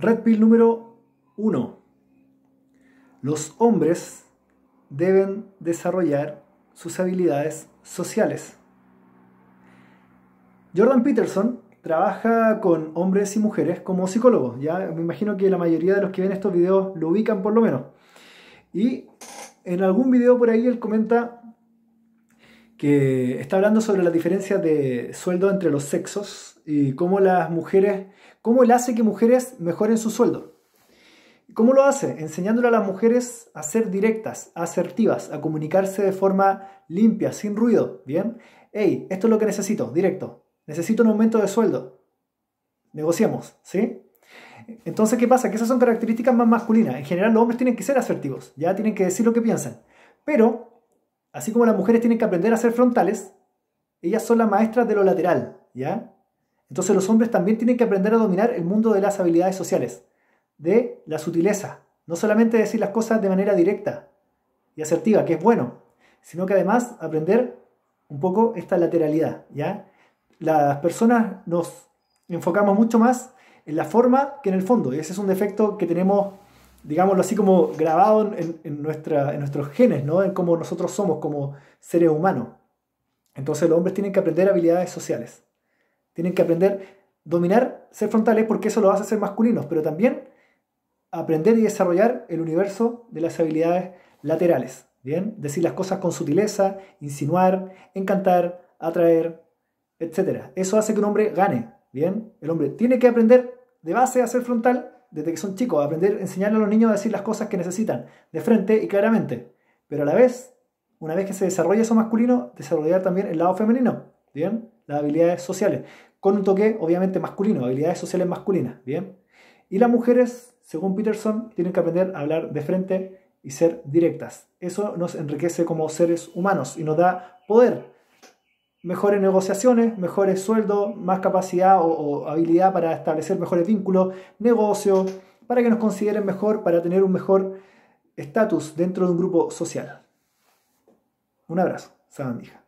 Red Pill número 1. Los hombres deben desarrollar sus habilidades sociales. Jordan Peterson trabaja con hombres y mujeres como psicólogo. Ya me imagino que la mayoría de los que ven estos videos lo ubican por lo menos. Y en algún video por ahí él comenta que está hablando sobre la diferencia de sueldo entre los sexos y cómo las mujeres, cómo él hace que mujeres mejoren su sueldo. ¿Cómo lo hace? Enseñándole a las mujeres a ser directas, asertivas, a comunicarse de forma limpia, sin ruido, ¿bien? Hey, esto es lo que necesito, directo. Necesito un aumento de sueldo. Negociamos, ¿sí? Entonces, ¿qué pasa? Que esas son características más masculinas. En general, los hombres tienen que ser asertivos, ya tienen que decir lo que piensan. Pero Así como las mujeres tienen que aprender a ser frontales, ellas son las maestras de lo lateral, ¿ya? Entonces los hombres también tienen que aprender a dominar el mundo de las habilidades sociales, de la sutileza, no solamente decir las cosas de manera directa y asertiva, que es bueno, sino que además aprender un poco esta lateralidad, ¿ya? Las personas nos enfocamos mucho más en la forma que en el fondo, y ese es un defecto que tenemos digámoslo así, como grabado en, nuestra, en nuestros genes, ¿no? En cómo nosotros somos como seres humanos. Entonces los hombres tienen que aprender habilidades sociales. Tienen que aprender dominar, ser frontales, porque eso los hace ser masculinos, pero también aprender y desarrollar el universo de las habilidades laterales. ¿Bien? Decir las cosas con sutileza, insinuar, encantar, atraer, etc. Eso hace que un hombre gane. ¿Bien? El hombre tiene que aprender de base a ser frontal, desde que son chicos, aprender, enseñarle a los niños a decir las cosas que necesitan, de frente y claramente. Pero a la vez, una vez que se desarrolla eso masculino, desarrollar también el lado femenino, ¿bien? Las habilidades sociales, con un toque obviamente masculino, habilidades sociales masculinas, ¿bien? Y las mujeres, según Peterson, tienen que aprender a hablar de frente y ser directas. Eso nos enriquece como seres humanos y nos da poder mejores negociaciones, mejores sueldos, más capacidad o, habilidad para establecer mejores vínculos, negocio, para que nos consideren mejor, para tener un mejor estatus dentro de un grupo social. Un abrazo, sabandija.